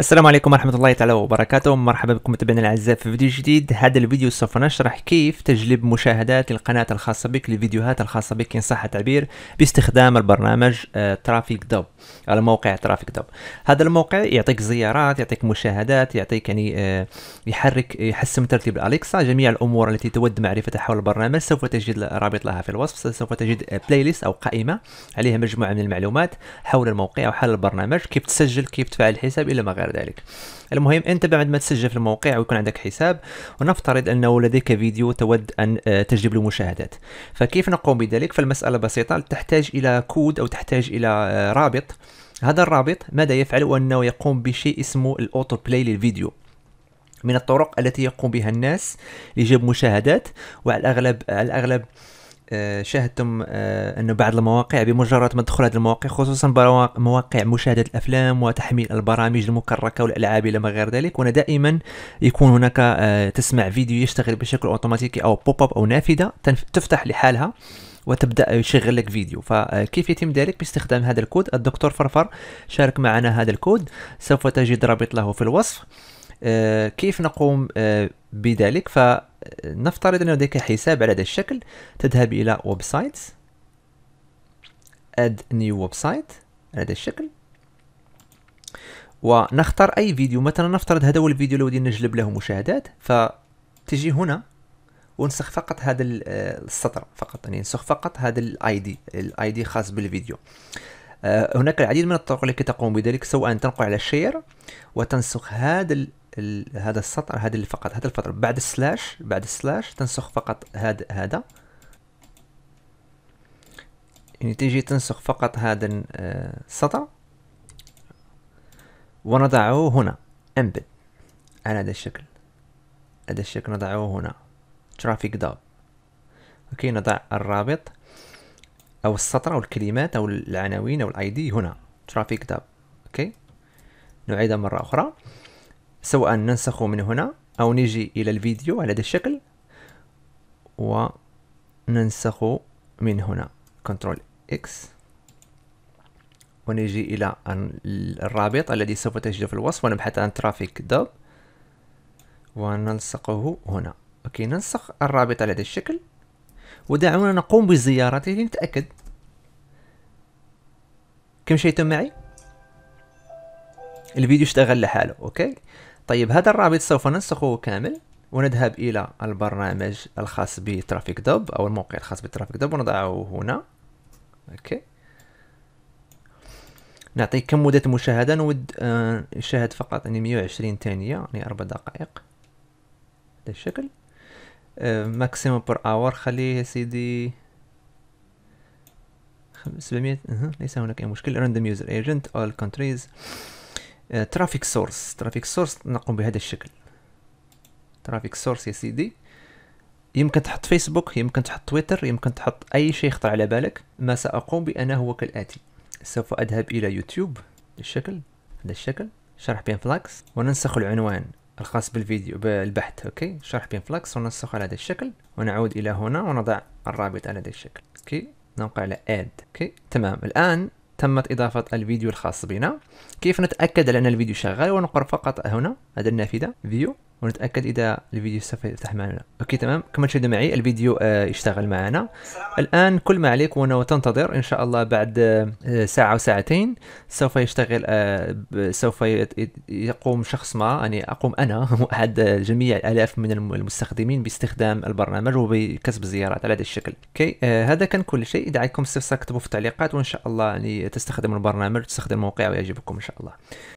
السلام عليكم ورحمة الله تعالى وبركاته مرحبا بكم متابعينا الاعزاء في فيديو جديد هذا الفيديو سوف نشرح كيف تجلب مشاهدات للقناة الخاصة بك للفيديوهات الخاصة بك ان صح التعبير باستخدام البرنامج ترافيك آه، دوب على موقع ترافيك دوب هذا الموقع يعطيك زيارات يعطيك مشاهدات يعطيك يعني آه، يحرك يحسن ترتيب الاليكسا جميع الامور التي تود معرفتها حول البرنامج سوف تجد رابط لها في الوصف سوف تجد بلاي ليست او قائمة عليها مجموعة من المعلومات حول الموقع وحول البرنامج كيف تسجل كيف تفعل الحساب الى ما غير غير ذلك المهم انت بعد ما تسجل في الموقع ويكون عندك حساب ونفترض انه لديك فيديو تود ان آه، تجلب له مشاهدات فكيف نقوم بذلك فالمساله بسيطه تحتاج الى كود او تحتاج الى آه، رابط هذا الرابط ماذا يفعل انه يقوم بشيء اسمه الاوتو بلاي للفيديو من الطرق التي يقوم بها الناس لجلب مشاهدات وعلى الاغلب على الاغلب آه، شاهدتم آه، انه بعض المواقع بمجرد ما تدخل هذه المواقع خصوصا مواقع مشاهده الافلام وتحميل البرامج المكركه والالعاب الى ما غير ذلك وانا دائما يكون هناك آه، تسمع فيديو يشتغل بشكل اوتوماتيكي او بوب اب او نافذه تفتح لحالها وتبدا يشغل لك فيديو فكيف يتم ذلك باستخدام هذا الكود الدكتور فرفر شارك معنا هذا الكود سوف تجد رابط له في الوصف كيف نقوم بذلك فنفترض أن لديك حساب على هذا الشكل تذهب إلى ويب سايت add new website على هذا الشكل ونختار أي فيديو مثلا نفترض هذا هو الفيديو اللي ودينا نجلب له مشاهدات فتجي هنا ونسخ فقط هذا السطر فقط يعني نسخ فقط هذا الاي دي الاي دي خاص بالفيديو آه، هناك العديد من الطرق التي تقوم بذلك سواء تنقل على الشير وتنسخ هذا هذا السطر هذا اللي فقط هذا الفطر بعد السلاش بعد السلاش تنسخ فقط هذا هذا يعني تيجي تنسخ فقط هذا آه، السطر ونضعه هنا امبد على هذا الشكل هذا الشكل نضعه هنا ترافيك داب اوكي نضع الرابط او السطر او الكلمات او العناوين او الاي دي هنا ترافيك داب اوكي نعيدها مره اخرى سواء ننسخ من هنا أو نجي إلى الفيديو على هذا الشكل وننسخه من هنا كنترول إكس ونجي إلى الرابط الذي سوف تجده في الوصف ونبحث عن ترافيك داب ونلصقه هنا أوكي ننسخ الرابط على هذا الشكل ودعونا نقوم بزيارته لنتأكد كم تم معي الفيديو اشتغل لحاله أوكي طيب هذا الرابط سوف ننسخه كامل ونذهب إلى البرنامج الخاص بترافيك دوب أو الموقع الخاص بترافيك دوب ونضعه هنا أوكي نعطيه كم مدة مشاهدة نود يشاهد آه، فقط يعني 120 ثانية يعني أربع دقائق بهذا الشكل ماكسيموم بر اور خليه يا سيدي 700 ليس هناك أي مشكل راندوم يوزر ايجنت اول كونتريز ترافيك سورس ترافيك سورس نقوم بهذا الشكل ترافيك سورس يا سيدي يمكن تحط فيسبوك يمكن تحط تويتر يمكن تحط اي شيء يخطر على بالك ما ساقوم بانا هو كالاتي سوف اذهب الى يوتيوب الشكل هذا الشكل شرح بين فلاكس وننسخ العنوان الخاص بالفيديو بالبحث اوكي شرح بين فلاكس وننسخ على هذا الشكل ونعود الى هنا ونضع الرابط على هذا الشكل اوكي نوقع على اد اوكي تمام الان تمت إضافة الفيديو الخاص بنا كيف نتأكد على أن الفيديو شغال ونقر فقط هنا هذا النافذة فيو ونتاكد اذا الفيديو سوف يفتح معنا اوكي تمام كما تشاهدوا معي الفيديو اشتغل آه، معنا الان كل ما عليك هو تنتظر ان شاء الله بعد آه، ساعه وساعتين سوف يشتغل آه، سوف يقوم شخص ما يعني اقوم انا واحد جميع الالاف من المستخدمين باستخدام البرنامج وبكسب الزيارات على هذا الشكل اوكي هذا كان كل شيء اذا عندكم استفسار اكتبوا في التعليقات وان شاء الله يعني تستخدموا البرنامج تستخدموا الموقع ويعجبكم ان شاء الله